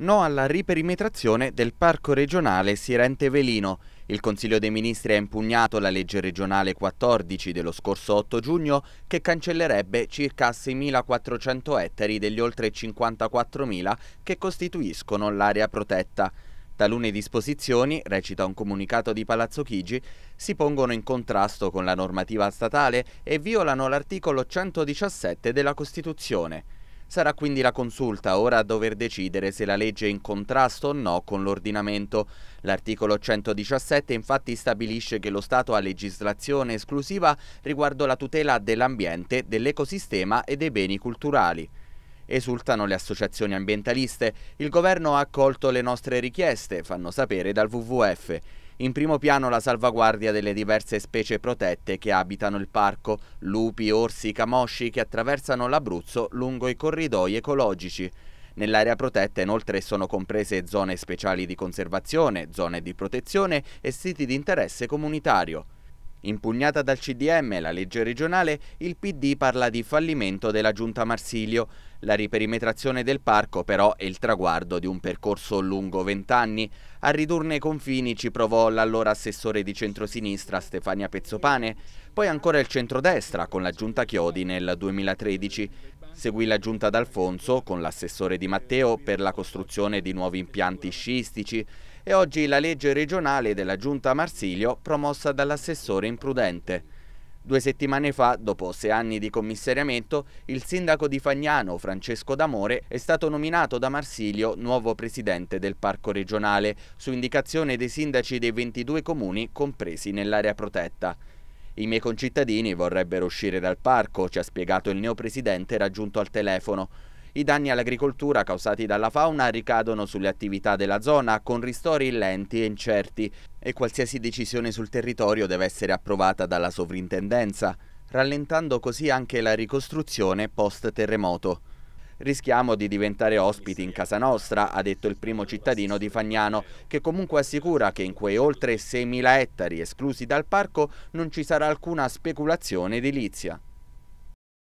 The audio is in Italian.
No alla riperimetrazione del Parco regionale Sirente Velino. Il Consiglio dei Ministri ha impugnato la legge regionale 14 dello scorso 8 giugno che cancellerebbe circa 6.400 ettari degli oltre 54.000 che costituiscono l'area protetta. Talune disposizioni, recita un comunicato di Palazzo Chigi, si pongono in contrasto con la normativa statale e violano l'articolo 117 della Costituzione. Sarà quindi la consulta ora a dover decidere se la legge è in contrasto o no con l'ordinamento. L'articolo 117 infatti stabilisce che lo Stato ha legislazione esclusiva riguardo la tutela dell'ambiente, dell'ecosistema e dei beni culturali. Esultano le associazioni ambientaliste. Il governo ha accolto le nostre richieste, fanno sapere dal WWF. In primo piano la salvaguardia delle diverse specie protette che abitano il parco, lupi, orsi, camosci che attraversano l'Abruzzo lungo i corridoi ecologici. Nell'area protetta inoltre sono comprese zone speciali di conservazione, zone di protezione e siti di interesse comunitario. Impugnata dal CDM la legge regionale, il PD parla di fallimento della giunta Marsilio. La riperimetrazione del parco però è il traguardo di un percorso lungo vent'anni. A ridurne i confini ci provò l'allora assessore di centrosinistra Stefania Pezzopane, poi ancora il centrodestra con la giunta Chiodi nel 2013. Seguì la giunta d'Alfonso con l'assessore Di Matteo per la costruzione di nuovi impianti sciistici e oggi la legge regionale della giunta Marsilio promossa dall'assessore imprudente. Due settimane fa, dopo sei anni di commissariamento, il sindaco di Fagnano, Francesco D'Amore, è stato nominato da Marsilio nuovo presidente del parco regionale, su indicazione dei sindaci dei 22 comuni compresi nell'area protetta. I miei concittadini vorrebbero uscire dal parco, ci ha spiegato il neopresidente raggiunto al telefono. I danni all'agricoltura causati dalla fauna ricadono sulle attività della zona con ristori lenti e incerti e qualsiasi decisione sul territorio deve essere approvata dalla sovrintendenza, rallentando così anche la ricostruzione post terremoto. Rischiamo di diventare ospiti in casa nostra, ha detto il primo cittadino di Fagnano, che comunque assicura che in quei oltre 6.000 ettari esclusi dal parco non ci sarà alcuna speculazione edilizia.